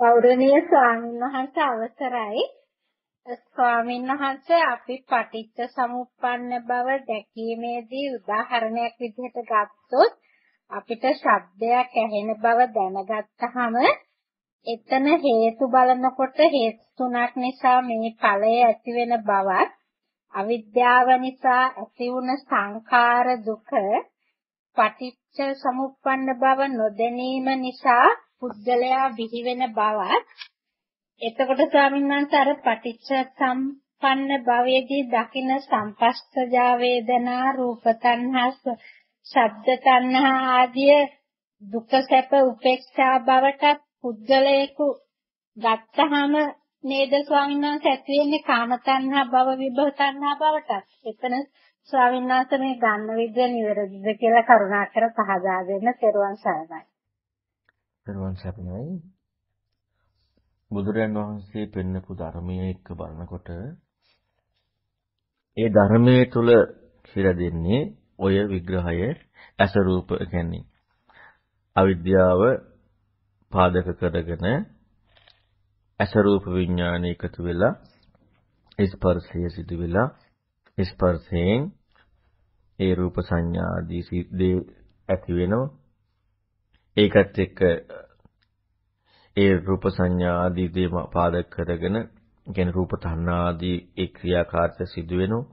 ගෞරවනීය ස්වාමීන් වහන්සේ අවසරයි. ස්වාමීන් වහන්සේ අපි පටිච්ච සමුප්පන්න බව දැකීමේදී උදාහරණයක් විදිහට ගත්තොත් අපිට ශබ්දයක් ඇහෙන බව දැනගත්තාම එතන හේතු බලනකොට හේතු තුනක් නිසා මේ ඵලය ඇති වෙන බවත් අවිද්‍යාව නිසා ඇති වුණ සංඛාර දුක පටිච්ච සමුප්පන්න බව නොදැනීම නිසා පුද්ගලයා බිහිවෙන බවත් එතකොට ස්වාමීන් වහන්සේ අර පටිච්ච සම්පන්න භවයේදී දකින සම්පස්සජා වේදනා රූප තණ්හා ශබ්ද තණ්හා ආදී දුක සැප උපේක්ෂා බවට පුද්ගලයෙකු ගත්තහම නේද ස්වාමීන් වහන්සේ ඇති වෙන්නේ කාම තණ්හා භව විභව තණ්හා බවට එතන ස්වාමීන් වහන්සේ මේ ගන්න විදිය නිවැරදිද කියලා කරුණාකර පහදා දෙන්න පෙරවන් සරණයි තෙරුවන් සරණයි බුදුරයන් වහන්සේ පෙන්නපු ධර්මයේ එක්ක බලනකොට ඒ ධර්මයේ තුල කියලා දෙන්නේ ඔය විග්‍රහය ඇස රූප කියන්නේ අවිද්‍යාව පාදක කරගෙන ඇස රූප විඥාන එකතු වෙලා ස්පර්ශය සිදු වෙලා ස්පර්ශයෙන් ඒ රූප සංඥා ආදී සිද්දේ ඇති වෙනවා ඒකත් එක්ක ඒ රූප සංඥා ආදී දේම පාදක කරගෙන කියන්නේ රූප තණ්හා ආදී ඒ ක්‍රියාකාරක සිදු වෙනවා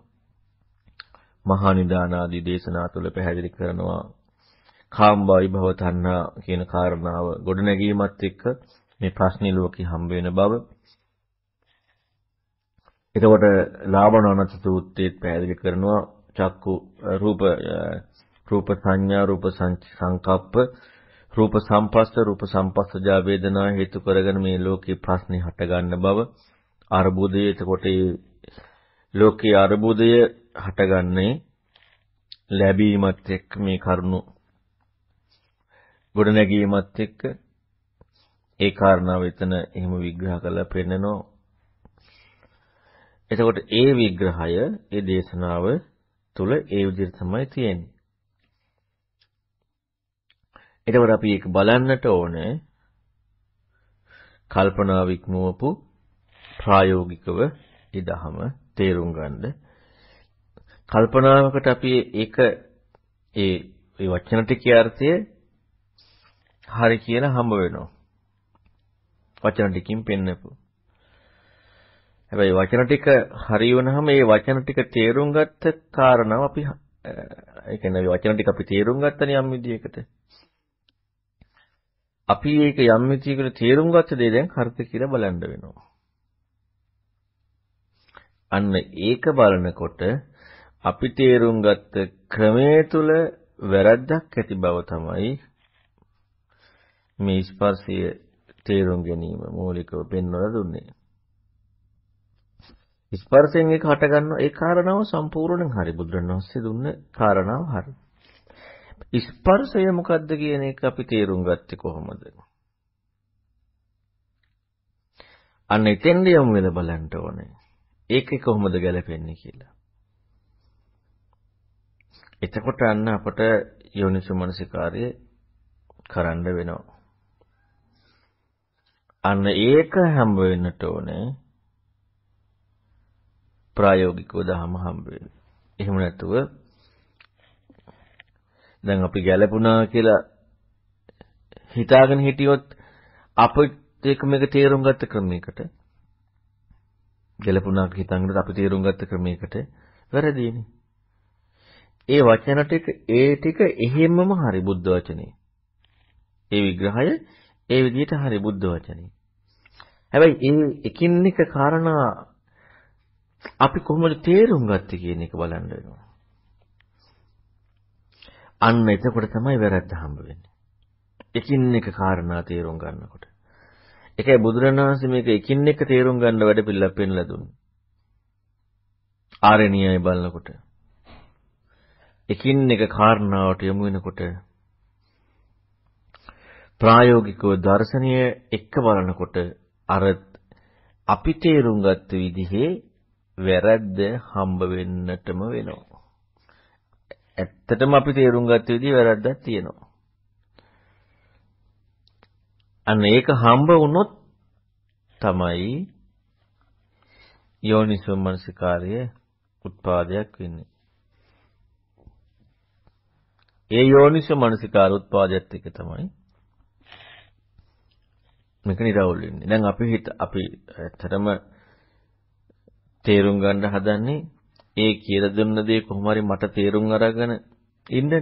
මහා නිදාන ආදී දේශනා තුළ පැහැදිලි කරනවා කාම විභව තණ්හා කියන කාරණාව ගොඩනැගීමත් එක්ක මේ ප්‍රශ්නේ ලෝකේ හම්බ වෙන බව එතකොට ලාභනවන චතුත්ත්‍යයත් පැහැදිලි කරනවා චක්කු රූප රූප සංඥා රූප සංකප්ප රූප සම්පස්ස රූප සම්පස්සජා වේදනා හේතු කරගෙන මේ ලෝකේ ප්‍රශ්නේ හටගන්න බව අර්බුදය එතකොට ඒ ලෝකේ අර්බුදය හටගන්නේ ලැබීමත් එක්ක මේ කරුණු ගොඩ නැගීමත් එක්ක ඒ කාරණාව එතන එහෙම විග්‍රහ කරලා පෙන්නනවා එතකොට ඒ විග්‍රහය ඒ දේශනාව තුල ඒ විදිහට තමයි තියෙන්නේ එතකොට අපි ඒක බලන්නට ඕන කල්පනා වික්මවපු ප්‍රායෝගිකව ඒ දහම තේරුම් ගන්න. කල්පනාවකට අපි ඒක ඒ ඒ වචන ටිකේ අර්ථය හරි කියලා හම්බ වෙනවා. වචන ටිකකින් පෙන්නපු. හැබැයි වචන ටික හරි වුණාම ඒ වචන ටික තේරුම් ගත්ත කාරණාව අපි ඒ කියන්නේ වචන ටික අපි තේරුම් ගත්තනේ යම් විදියකට. අපි ඒක යම් විදියකට තේරුම් ගත්ත දේ දැන් හරිද කියලා බලන්න වෙනවා. අන්න ඒක බලනකොට අපි තේරුම් ගත්ත ක්‍රමයේ තුල වැරද්දක් ඇති බව තමයි මේ ස්පර්ශය තේරුම් ගැනීම මූලිකව පෙන්වලා දුන්නේ. ස්පර්ශයෙන් එක හට ගන්න ඒ කාරණාව සම්පූර්ණයෙන් හරි බුදුරණවහන්සේ දුන්න කාරණාව හරි. ස්පර්ශය මොකද්ද කියන එක අපි තේරුම් ගත්තේ කොහොමද? අන්න එතෙන්ද යමු වෙන බලන්න ඕනේ. ඒකේ කොහොමද ගැලපෙන්නේ කියලා. එතකොට අන්න අපට යෝනිසුමනසිකාර්ය කරන්න වෙනවා. අන්න ඒක හැම වෙන්නට ඕනේ ප්‍රායෝගිකව දහම හම්බ වෙන්නේ. එහෙම නැතුව දැන් අපි ගැළපුණා කියලා හිතාගෙන හිටියොත් අපිට එක මේක තේරුම් ගත්ත ක්‍රමයකට ගැළපුණා හිතනකොට අපි තේරුම් ගත්ත ක්‍රමයකට වැරදීනේ. ඒ වචන ටික ඒ ටික එහෙමම හරි බුද්ධ වචනේ. ඒ විග්‍රහය ඒ විදිහට හරි බුද්ධ වචනේ. හැබැයි ඒ එකින් එක කාරණා අපි කොහොමද තේරුම් ගත්තේ කියන එක බලන්න වෙනවා. අන්න එතකොට තමයි වැරද්ද හම්බ වෙන්නේ. එකින් එක කාරණා තේරුම් ගන්නකොට. ඒකයි බුදුරණවහන්සේ මේක එකින් එක තේරුම් ගන්න වැඩ පිළිලා පෙන්ලා දුන්නේ. ආරණ්‍යය බලනකොට එකින් එක කාරණාවට යොමු වෙනකොට ප්‍රායෝගිකව දර්ශනීය එක්ක බලනකොට අර අපි තේරුම් ගත්ත විදිහේ වැරද්ද හම්බ වෙන්නටම වෙනවා. ඇත්තටම අපි තේරුම් ගත්ත විදිහ වැරද්දක් තියෙනවා. අන්න ඒක හම්බ වුණොත් තමයි යෝනිසෝ මනසිකාර්ය උත්පාදයක් වෙන්නේ. ඒ යෝනිසෝ මනසිකාර උත්පාදයත් එක තමයි මේක නිරවුල් වෙන්නේ. දැන් අපි හිත අපි ඇත්තටම තේරුම් ගන්න හදන්නේ ඒ කියලා දුන්න දේ කොහොම හරි මට තේරුම් අරගෙන ඉන්නනේ.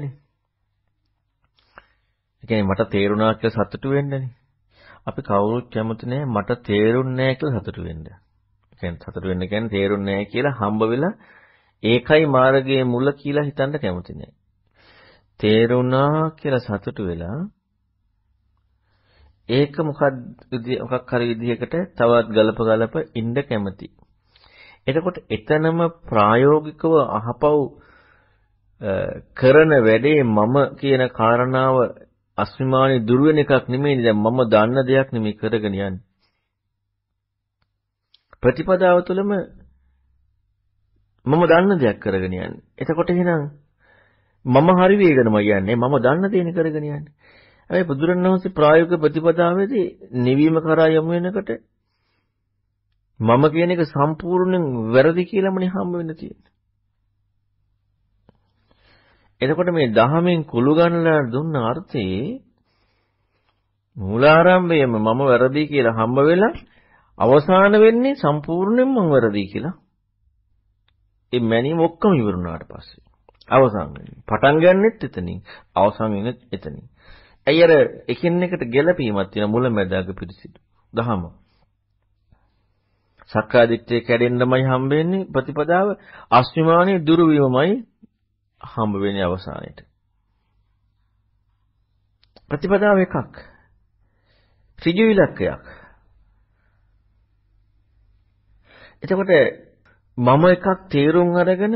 ඒ කියන්නේ මට තේරුණා කියලා සතුටු වෙන්නනේ. අපි කවුරුත් කැමති නෑ මට තේරුන්නේ නෑ කියලා සතුටු වෙන්න. ඒ කියන්නේ සතුටු වෙන්න කියන්නේ තේරුන්නේ නෑ කියලා හම්බ වෙලා ඒකයි මාර්ගයේ මුල කියලා හිතන්න කැමති නෑ. තේරුණා කියලා සතුටු වෙලා ඒක මොකක් මොකක් හරි විදිහකට තවත් ගලප ගලප ඉන්න කැමති. එතකොට එතනම ප්‍රායෝගිකව අහපව් කරන වැඩේ මම කියන කාරණාව අස්මිමානි දුර වෙන එකක් නෙමෙයි දැන් මම දන්න දෙයක් නෙමෙයි කරගෙන යන්නේ ප්‍රතිපදාව තුළම මම දන්න දෙයක් කරගෙන යන්නේ එතකොට එහෙනම් මම හරි වේගනම කියන්නේ මම දන්න දේන කරගෙන යන්නේ හැබැයි බුදුරණවහන්සේ ප්‍රායෝගික ප්‍රතිපදාවේදී නිවීම කරා යමු වෙනකොට මම කියන එක සම්පූර්ණයෙන් වැරදි කියලාමනේ හම්බ වෙන්න තියෙන්නේ. එතකොට මේ දහමෙන් කුළු ගන්නලා දුන්න අර්ථේ මූලාරම්භයේම මම වැරදි කියලා හම්බ වෙලා අවසාන වෙන්නේ සම්පූර්ණයෙන් මම වැරදි කියලා. ඒ මැනීම ඔක්කොම ඉවරුණාට පස්සේ අවසන් වෙන්නේ. පටන් ගන්නෙත් එතනින්, අවසන් වෙනෙත් එතනින්. ඇයි අර එකින් එකට ගැළපීමක් තියෙන මුලැමැදාග පිළිසිදු. දහම. සක්කාදිට්ඨිය කැඩෙන්නමයි හම්බ වෙන්නේ ප්‍රතිපදාව අස්මිමානිය දුරු වීමමයි හම්බ වෙන්නේ අවසානයේට ප්‍රතිපදාව එකක් ඍජු ඉලක්කයක් එතකොට මම එකක් තේරුම් අරගෙන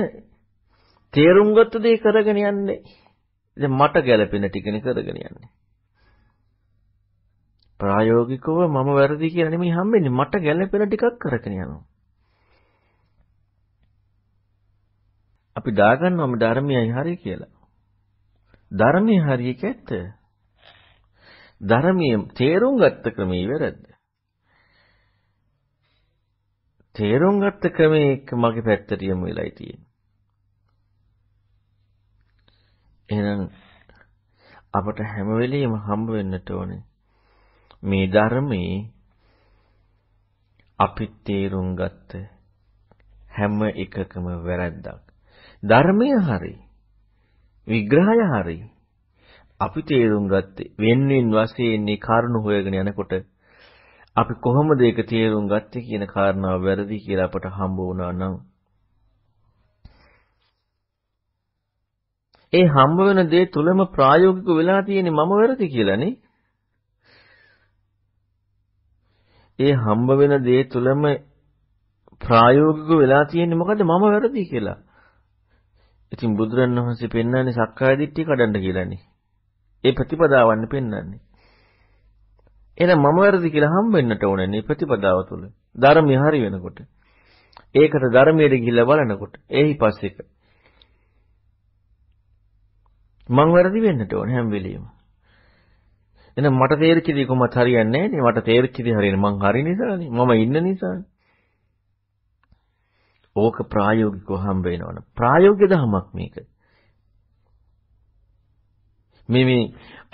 තේරුම් ගත්ත දේ කරගෙන යන්නේ දැන් මට ගැළපෙන ටිකනේ කරගෙන යන්නේ ප්‍රායෝගිකව මම වැරදි කියලා නෙමෙයි හම්බෙන්නේ. මට ගැළපෙන ටිකක් කරගෙන යනවා. අපි දාගන්නවා මේ ධර්මයයි හරිය කියලා. ධර්මයේ හරියක ඇත්ත. ධර්මයේ තේරුම් ගත්ත ක්‍රමයේ වැරද්ද. තේරුම් ගත්ත ක්‍රමයක මගේ පැත්තට යමු වෙලයි තියෙන්නේ. එහෙනම් අපට හැම වෙලෙම හම්බ වෙන්නට ඕනේ මේ ධර්මයේ අපි තේරුම් ගත්ත හැම එකකම වැරද්දක්. ධර්මය හරි. විග්‍රහය හරි. අපි තේරුම් ගත්තේ වෙන්වෙන් වශයෙන් කරුණු හොයගෙන යනකොට අපි කොහොමද ඒක තේරුම් ගත්තේ කියන කාරණාව වැරදි කියලා අපට හම්බ වුණා නම් ඒ හම්බ වෙන දේ තුලම ප්‍රායෝගික වෙලා තියෙන්නේ මම වැරදි කියලානේ ඒ හම්බ වෙන දේ තුලම ප්‍රායෝගිකව වෙලා තියෙන්නේ මොකද මම වැරදි කියලා. ඉතින් බුදුරණවහන්සේ පෙන්වන්නේ සක්කාය දිට්ඨිය කඩන්න කියලානේ. ඒ ප්‍රතිපදාවන් පෙන්වන්නේ. එහෙනම් මම වැරදි කියලා හම්බ වෙන්නට ඕනේ මේ ප්‍රතිපදාව තුල. ධර්මය හරි වෙනකොට. ඒකට ධර්මයට ගිහිල්ලා බලනකොට එහි පස්සෙක මං වැරදි වෙන්නට ඕනේ හැම වෙලෙම. එහෙනම් මට තේරිච්ච දේ කොහොමවත් හරියන්නේ නැහැ නේ. මට තේරිච්ච දේ හරියන්නේ මං හරි නිසානේ. මම ඉන්න නිසානේ. ඕක ප්‍රායෝගිකව හම්බ වෙනවනේ. ප්‍රායෝගික දහමක් මේක. මේ මේ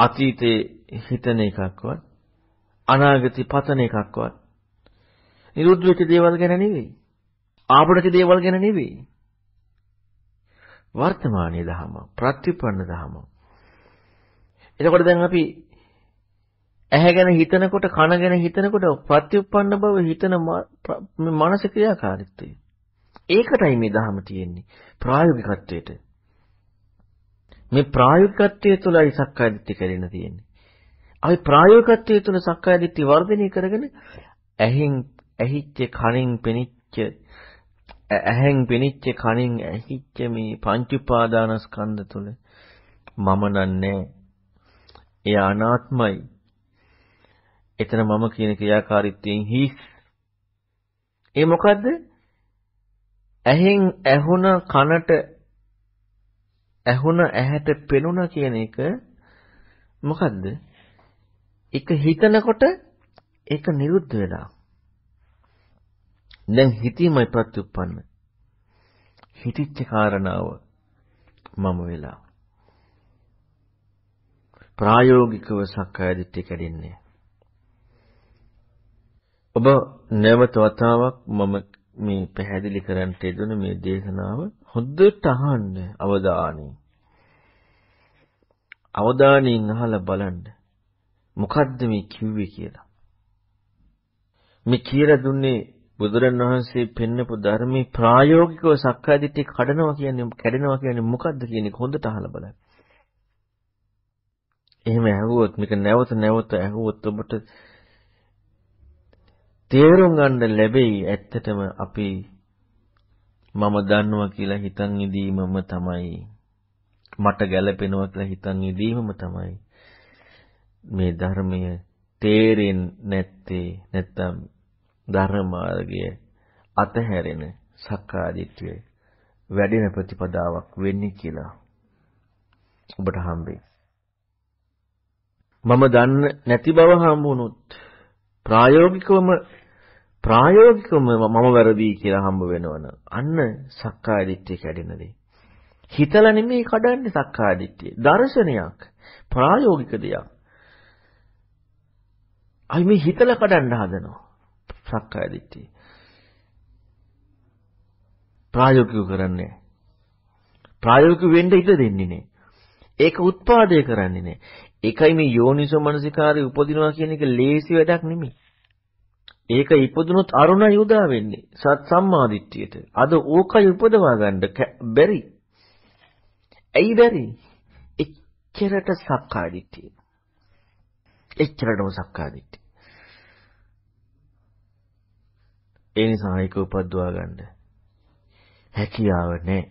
අතීතේ හිතන එකක්වත් අනාගතේ පතන එකක්වත් නිරුද්ධ වෙච්ච දේවල් ගැන නෙවෙයි. ආපඩච්ච දේවල් ගැන නෙවෙයි. වර්තමානයේ දහම, ප්‍රතිපන්න දහම. එතකොට දැන් අපි ඇහැගෙන හිතනකොට කනගෙන හිතනකොට ප්‍රතිඋප්පන්න බව හිතන මානසික ක්‍රියාකාරීත්වය. ඒකටයි මේ ධහම තියෙන්නේ ප්‍රායෝගිකත්වයට. මේ ප්‍රායෝගිකත්වය තුළයි සක්කාය දිට්ඨිය කැඩෙන තියෙන්නේ. අපි ප්‍රායෝගිකත්වය තුළ සක්කාය දිට්ඨිය වර්ධනය කරගෙන ඇහෙන් ඇහිච්ච කනින් පෙනිච්ච ඇහෙන් පෙනිච්ච කනින් ඇහිච්ච මේ පංච උපාදානස්කන්ධ තුල මම නන්නේ එය අනාත්මයි එතන මම කියන ක්‍රියාකාරීත්වයෙන් හිස්. ඒ මොකද්ද? ඇහෙන් ඇහුණ කනට ඇහුණ ඇහැට පෙනුණ කියන එක මොකද්ද? එක හිතනකොට ඒක නිරුද්ධ වෙලා. දැන් හිතීමයි ප්‍රත්‍යুৎপন্ন. හිතිච්ච කාරණාව මම වෙලා. ප්‍රායෝගිකව සක්කාය දිට්ඨිය කැඩෙන්නේ. ඔබ නැවත වතාවක් මම මේ පැහැදිලි කරන්නට යෙදුන මේ දේශනාව හොඳට අහන්න අවධානයෙන්. අවධානයෙන් අහලා බලන්න. මොකද්ද මේ කිව්වේ කියලා. මේ කියලා දුන්නේ බුදුරණවහන්සේ පෙන්නපු ධර්මයේ ප්‍රායෝගිකව සක්කායදිට්ඨිය කඩනවා කියන්නේ කැඩෙනවා කියන්නේ මොකද්ද කියන එක හොඳට අහලා බලන්න. එහෙම ඇහුවොත් මේක නැවත නැවත ඇහුවොත් ඔබට තේරුම් ගන්න ලැබෙයි ඇත්තටම අපි මම දන්නවා කියලා හිතන් ඉදීමම තමයි මට ගැළපෙනවා කියලා හිතන් ඉදීමම තමයි මේ ධර්මය තේරෙන්නේ නැත්තේ නැත්තම් ධර්ම මාර්ගය අතහැරෙන සක්කාදිට්ඨිය වැඩෙන ප්‍රතිපදාවක් වෙන්නේ කියලා ඔබට හම්බෙයි. මම දන්නේ නැති බව හම්බුනොත් ප්‍රායෝගිකවම ප්‍රායෝගිකවම මම වැරදි කියලා හම්බ වෙනවනම් අන්න සක්කාය දිට්ඨිය කැඩෙනදී. හිතලා නෙමෙයි කඩන්නේ සක්කාය දිට්ඨිය. දර්ශනයක්, ප්‍රායෝගික දෙයක්. අයි මේ හිතලා කඩන්න හදනවා. සක්කාය දිට්ඨිය. ප්‍රායෝගිකව කරන්නේ. ප්‍රායෝගික වෙන්න ඉඩ දෙන්නේ නේ. ඒක උත්පාදේ කරන්නේ නේ. ඒකයි මේ යෝනිසෝ මනසිකාරය උපදිනවා කියන එක ලේසි වැඩක් නෙමෙයි. ඒක ඉපදුනොත් අරුණයි උදා වෙන්නේ සත් සම්මාදිට්ඨියට. අද ඕකයි උපදවා ගන්න බැරි. ඇයි බැරි? එච්චරට සක්කාදිට්ඨිය. එච්චරටම සක්කාදිට්ඨිය. ඒ නිසා ඒක උපදවා ගන්න හැකියාව නැහැ.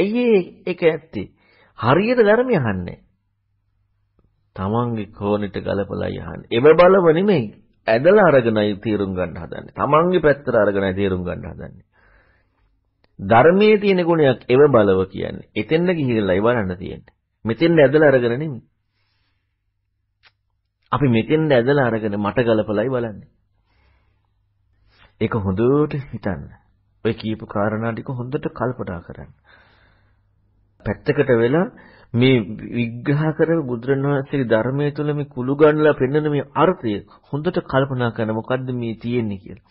ඇයි ඒක ඇත්තේ? හරියට ධර්මය අහන්නේ. තමන්ගේ කෝණයට ගලපලා යහන්නේ. එම බලව නෙමෙයි ඇදලා අරගෙනයි තීරුම් ගන්න හදන්නේ. තමන්ගේ පැත්තට අරගෙනයි තීරුම් ගන්න හදන්නේ. ධර්මයේ තියෙන ගුණයක් එව බලව කියන්නේ. එතෙන්ද ගිහිල්ලායි බලන්න තියෙන්නේ. මෙතෙන්ද ඇදලා අරගෙන නෙමෙයි. අපි මෙතෙන්ද ඇදලා අරගෙන මට ගලපලයි බලන්නේ. ඒක හොඳට හිතන්න. ඔය කියපු කාරණා ටික හොඳට කල්පනා කරන්න. පැත්තකට වෙලා මේ විග්‍රහ කරපු බුදුරණවහන්සේගේ ධර්මයේ තුල මේ කුළු ගන්නලා පෙන්වන මේ අර්ථය හොඳට කල්පනා කරන මොකද්ද මේ තියෙන්නේ කියලා.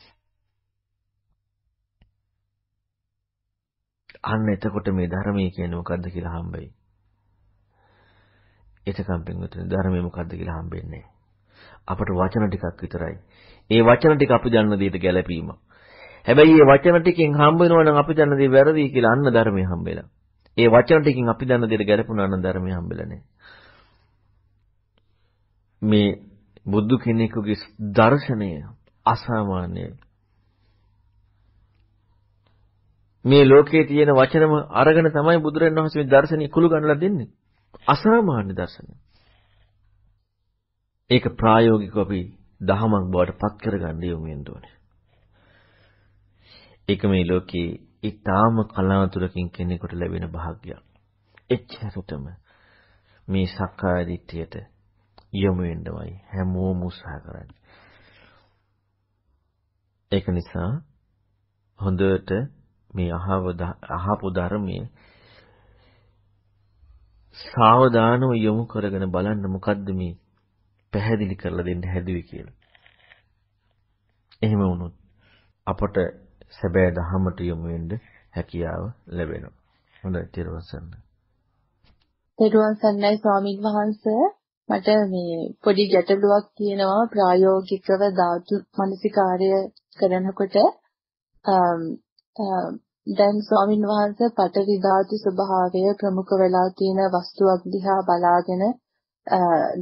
අන්න එතකොට මේ ධර්මයේ කියන්නේ මොකද්ද කියලා හම්බෙයි. එතකම් පින්වතුනි ධර්මයේ මොකද්ද කියලා හම්බෙන්නේ අපට වචන ටිකක් විතරයි. ඒ වචන ටික අපි දන්න දෙයට ගැළපීම. හැබැයි මේ වචන ටිකෙන් හම්බ වෙනවා නම් අපි දන්න දේ වැරදි කියලා අන්න ධර්මයේ හම්බෙලා. ඒ වචන ටිකෙන් අපි දන්න දෙයට ගැළපුණා නම් ධර්මය හම්බෙලා නැහැ. මේ බුදු කෙනෙකුගේ දර්ශනය අසාමාන්‍යයි. මේ ලෝකයේ තියෙන වචනම අරගෙන තමයි බුදුරණවහන්සේ මේ දර්ශනය කුළු ගන්නලා දෙන්නේ. අසාමාන්‍ය දර්ශනය. ඒක ප්‍රායෝගිකව අපි දහමක් බවට පත් කරගන්න යොමු වෙන්න ඕනේ. ඒක මේ ලෝකේ ඊටාම කලාතුරකින් කෙනෙකුට ලැබෙන භාග්‍යයක්. එච්චරටම මේ සක්කාය දිට්ඨියට යොමු වෙන්නමයි හැමෝම උත්සාහ කරන්නේ. ඒක නිසා හොඳට මේ අහව අහපු ධර්මයේ සාවධානව යොමු කරගෙන බලන්න මොකද්ද මේ පැහැදිලි කරලා දෙන්න හැදුවේ කියලා. එහෙම වුණොත් අපට සැබෑ දහමට යොමු වෙන්න හැකියාව ලැබෙනවා. හොඳයි ඊළඟ සැරන්න. තෙරුවන් සරණයි ස්වාමින් වහන්සේ මට මේ පොඩි ගැටලුවක් තියෙනවා ප්‍රායෝගිකව ධාතු මනසිකාර්ය කරනකොට දැන් ස්වාමින් වහන්සේ පටවි ධාතු ස්වභාවය ප්‍රමුඛ වෙලා තියෙන වස්තුවක් දිහා බලාගෙන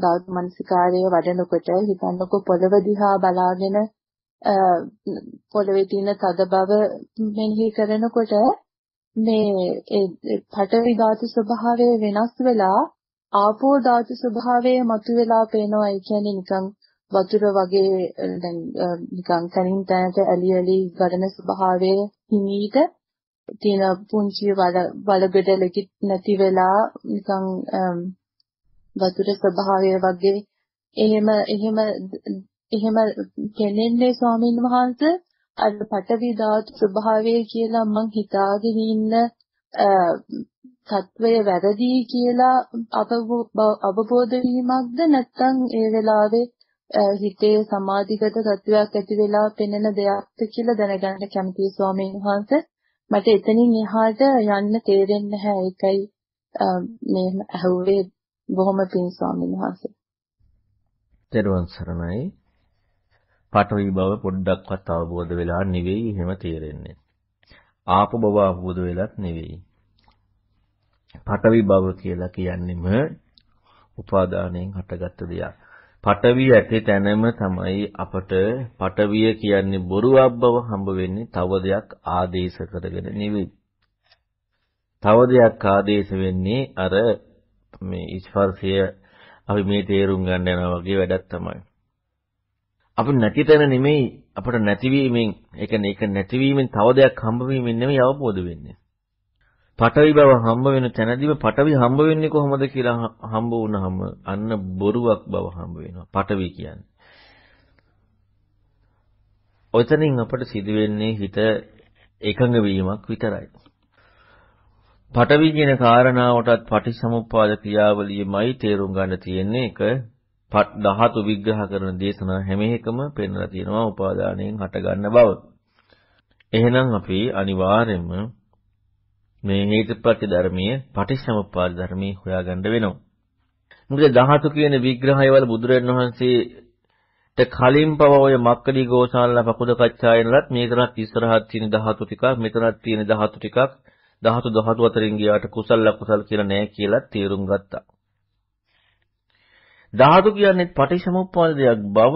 ධාතු මනසිකාර්යය වඩනකොට හිතන්නකො පොළව දිහා බලාගෙන පොළවේ තියෙන තද බව මෙනෙහි කරනකොට මේ පඨවි ධාතු ස්වභාවය වෙනස් වෙලා ආපෝ ධාතු ස්වභාවය මතුවලා පේනවා. ඒ කියන්නේ නිකන් වතුර වගේ දැන් නිකන් තනින් තනට ඇලි ඇලි ගඩන ස්වභාවයේ හිමීට තියෙන පුංචි වල බලගඩලකි නැති වෙලා නිකන් වතුර ස්වභාවය වගේ එහෙම එහෙම එහෙම ගැලෙන්නේ ස්වාමින් වහන්සේ අර පටවි ධාතු ස්වභාවය කියලා මං හිතාගෙන ඉන්න තත්වය වැරදි කියලා අවබෝධ වීමක්ද නැත්නම් ඒ වෙලාවේ හිතේ සමාධිගත තත්වයක් ඇති වෙලා පෙනෙන දෙයක්ද කියලා දැනගන්න කැමතියි ස්වාමීන් වහන්සේ මට එතනින් එහාට යන්න තේරෙන්නේ නැහැ ඒකයි මේ ඇහුවේ බොහොම පින් ස්වාමීන් වහන්සේ. ත්වන් සරණයි පඨවි බව පොඩ්ඩක්වත් අවබෝධ වෙලා නෙවෙයි එහෙම තේරෙන්නේ. ආපෝ බව අවබෝධ වෙලත් නෙවෙයි. පඨවි බව කියලා කියන්නේම උපාදානයෙන් හටගත්ත දෙයක්. පඨවි ඇති තැනම තමයි අපට පඨවිය කියන්නේ බොරුවක් බව හම්බ වෙන්නේ තව දෙයක් ආදේශ කරගෙන නෙවෙයි. තව දෙයක් ආදේශ වෙන්නේ අර මේ ස්පර්ශය අපි මේ තේරුම් ගන්න යනවා වගේ වැඩක් තමයි. අපිට නැති තැන නෙමෙයි අපිට නැතිවීමෙන් ඒ කියන්නේ ඒක නැතිවීමෙන් තව දෙයක් හම්බ වීමෙන් නෙමෙයි අවබෝධ වෙන්නේ. පටවි බව හම්බ වෙන තැනදීම පටවි හම්බ වෙන්නේ කොහොමද කියලා හම්බ වුණාම අන්න බොරුවක් බව හම්බ වෙනවා. පටවි කියන්නේ. ඔතනින් අපට සිදු වෙන්නේ හිත එකඟ වීමක් විතරයි. පටවි කියන කාරණාවටත් පටිසමුප්පාද ක්‍රියාවලියමයි තේරුම් ගන්න තියෙන්නේ. ඒක ධාතු විග්‍රහ කරන දේශනා හැම එකම පෙන්වලා තියෙනවා උපාදානයෙන් හටගන්න බව. එහෙනම් අපි අනිවාර්යයෙන්ම මේ හේතුපත්‍ය ධර්මයේ පටිච්චසමුප්පාද ධර්මයේ හොයාගන්න වෙනවා. මොකද ධාතු කියන විග්‍රහය වල බුදුරජාණන් වහන්සේට කලින් පව ඔය මක්කලි ගෝසාලන පකුද කච්චායනලත් මේකනත් ඉස්සරහත් තියෙන ධාතු ටිකක් මෙතනත් තියෙන ධාතු ටිකක් ධාතු ධාතු අතරින් ගියාට කුසල ලකුසල කියලා නෑ කියලා තේරුම් ගත්තා. ධාතු කියන්නේ පටිච්චසමුප්පාද දෙයක් බව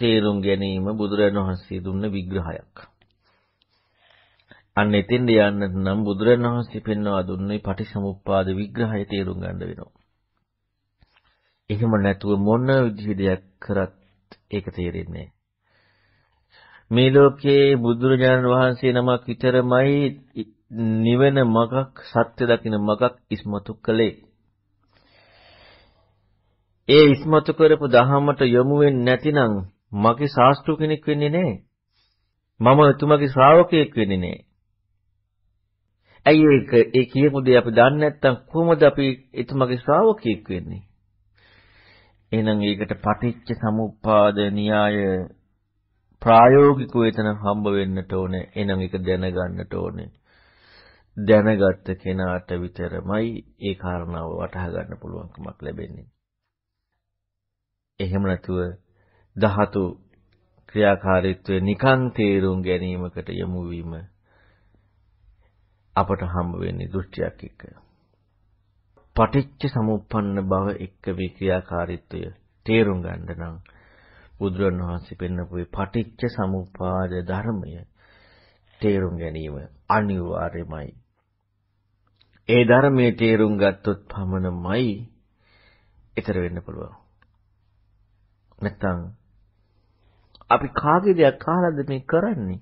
තේරුම් ගැනීම බුදුරජාණන් වහන්සේ දුන්න විග්‍රහයක්. අන්න එතෙන්ද යන්න නම් බුදුරජාණන් වහන්සේ පෙන්වා දුන්නේ පටිච්චසමුප්පාද විග්‍රහය තේරුම් ගන්න වෙනවා. එහෙම නැතුව මොන විදිහදයක් කරත් ඒක තේරෙන්නේ මේ ලෝකයේ බුදුරජාණන් වහන්සේ නමක් විතරමයි නිවන මගක් සත්‍ය දකින මගක් ඉස්මතු කළේ. ඒ ඉස්මතු කරපු දහමට යොමු වෙන්නේ නැතිනම් මගේ ශාස්ත්‍රු කෙනෙක් වෙන්නේ නැහැ. මම එතුමගේ ශ්‍රාවකයෙක් වෙන්නේ නැහැ. ඇයි ඒක ඒ කියපු දේ අපි දන්නේ නැත්නම් කොහොමද අපි එතුමගේ ශ්‍රාවකයෙක් වෙන්නේ? එහෙනම් ඒකට පටිච්ච සමුප්පාද න්‍යාය ප්‍රායෝගිකව එතන හම්බ වෙන්නට ඕනේ. එහෙනම් ඒක දැනගන්නට ඕනේ. දැනගත්ත කෙනාට විතරමයි ඒ කාරණාව වටහා ගන්න පුළුවන්කමක් ලැබෙන්නේ. එහෙම නැතුව ධාතු ක්‍රියාකාරීත්වය නිකන් තේරුම් ගැනීමකට යොමු වීම අපට හම්බ වෙන්නේ දෘෂ්ටියක් එක්ක. පටිච්ච සමුප්පන්න බව එක්ක මේ ක්‍රියාකාරීත්වය තේරුම් ගන්න නම් බුදුරණවහන්සේ පෙන්වපු පටිච්ච සමුපාද ධර්මය තේරුම් ගැනීම අනිවාර්යමයි. ඒ ධර්මයේ තේරුම් ගත්තොත් පමණමයි ඊතර වෙන්න පුළුවන්. නැත්තම් අපි කාගේ දෙයක් කාලාද මේ කරන්නේ?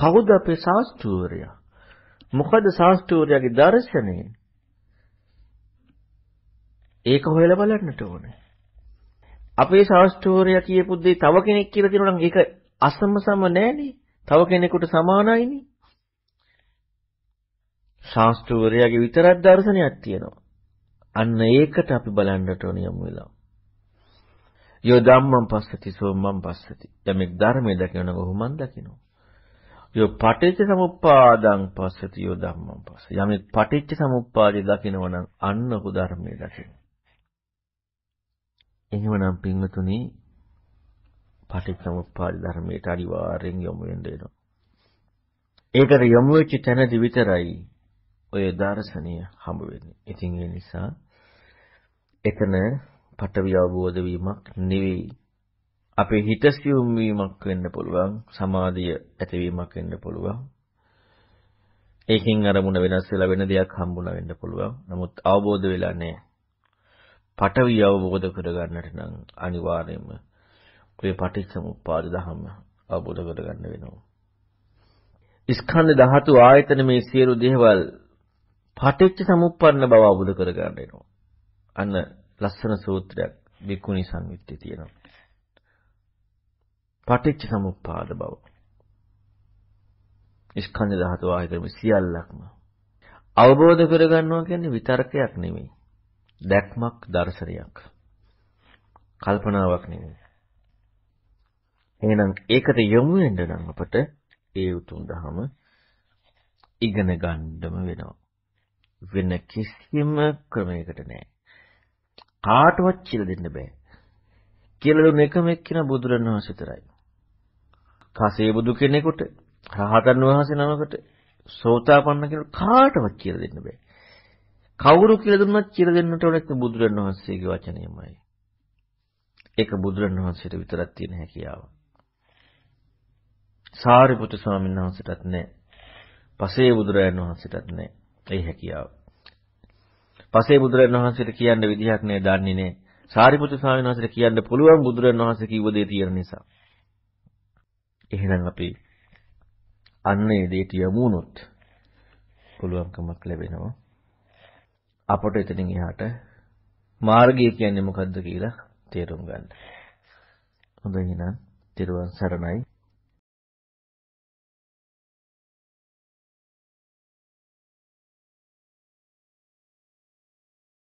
කවුද අපේ ශාස්ත්‍රූරයා? මොකද ශාස්ත්‍රූරයාගේ දර්ශනය? ඒක හොයලා බලන්නට ඕනේ. අපේ ශාස්ත්‍රූරයා කියපු දේ තව කෙනෙක් කියලා කියනවා නම් ඒක අසමසම නෑනේ. තව කෙනෙකුට සමානයිනේ. ශාස්ත්‍රූරයාගේ විතරක් දර්ශනයක් තියෙනවා. අන්න ඒකට අපි බලන්නට ඕනේ යමු වෙලාව. යෝ ධම්මං පස්සති සෝ මං පස්සති. යමෙක් ධර්මයේ දකිනවා ඔහු මං දකිනවා. යෝ පටිච්ච සමුප්පාදං පස්සති යෝ ධම්මං පස්ස. යමෙක් පටිච්ච සමුප්පාදේ දකිනවා නම් අන්න ඔහු ධර්මයේ දකිනවා. එහෙමනම් පින්වතුනි පටිච්ච සමුප්පාද ධර්මයට අනිවාර්යෙන් යොමු වෙන්න වෙනවා. ඒකට යොමු වෙච්ච තැනදි විතරයි ඔය දර්ශනීය හම්බ වෙන්නේ. ඉතින් ඒ නිසා එතන පටවි අවබෝධ වීමක් නෙවෙයි. අපේ හිත සියුම් වීමක් වෙන්න පුළුවන්, සමාධිය ඇතිවීමක් වෙන්න පුළුවන්. ඒකෙන් අරමුණ වෙනස් වෙලා වෙන දෙයක් හම්බුණා වෙන්න පුළුවන්. නමුත් අවබෝධ වෙලා නැහැ. පටවි අවබෝධ කරගන්නට නම් අනිවාර්යයෙන්ම ඔය පටිච්චසමුප්පාද ධර්ම අවබෝධ කරගන්න වෙනවා. ස්කන්ධ ධාතු ආයතන මේ සියලු දේවල් පටිච්ච සමුප්පන්න බව අවබෝධ කරගන්න වෙනවා. අන්න ලස්සන සූත්‍රයක් විකුණි සංවිත්තේ තියෙනවා. පටිච්ච සමුප්පාද බව. ස්කන්ධ ධාතු ආයතන සියල්ලක්ම අවබෝධ කරගන්නවා කියන්නේ විතර්කයක් නෙමෙයි. දැක්මක් දර්ශනයක්. කල්පනාවක් නෙමෙයි. එහෙනම් ඒකට යොමු වෙන්න නම් අපට ඒ උතුම් ධහම ඉගෙන ගන්නම වෙනවා. වෙන කිසිම ක්‍රමයකට නෑ. කාටවත් කියලා දෙන්න බෑ. කියලා දුන්න එකම එක්කින බුදුරණවහන්සේ විතරයි. කසේ බුදු කෙනෙකුට, රහතන් වහන්සේ නමකට, සෝතාපන්න කෙනෙකුට කාටවත් කියලා දෙන්න බෑ. කවුරු කියලා දුන්නත් කියලා දෙන්නට ඕනෙත් බුදුරණවහන්සේගේ වචනයමයි. ඒක බුදුරණවහන්සේට විතරක් තියෙන හැකියාව. සාරිපුත්‍ර ස්වාමීන් වහන්සේටත් නැහැ. පසේ බුදුරයන් වහන්සේටත් නැහැ. ඒ හැකියාව. පසේ බුදුරජාණන් වහන්සේට කියන්න විදිහක් නෑ දන්නේ නෑ. සාරිපුත්‍ර ස්වාමීන් වහන්සේට කියන්න පුළුවන් බුදුරජාණන් වහන්සේ කිව්ව දේ තියෙන නිසා. එහෙනම් අපි අන්නේ දේට යමු උනොත් පුළුවන්කමක් ලැබෙනවා. අපට එතනින් එහාට මාර්ගය කියන්නේ මොකද්ද කියලා තේරුම් ගන්න. හොඳයි එහෙනම්, ත්‍රිවන් සරණයි.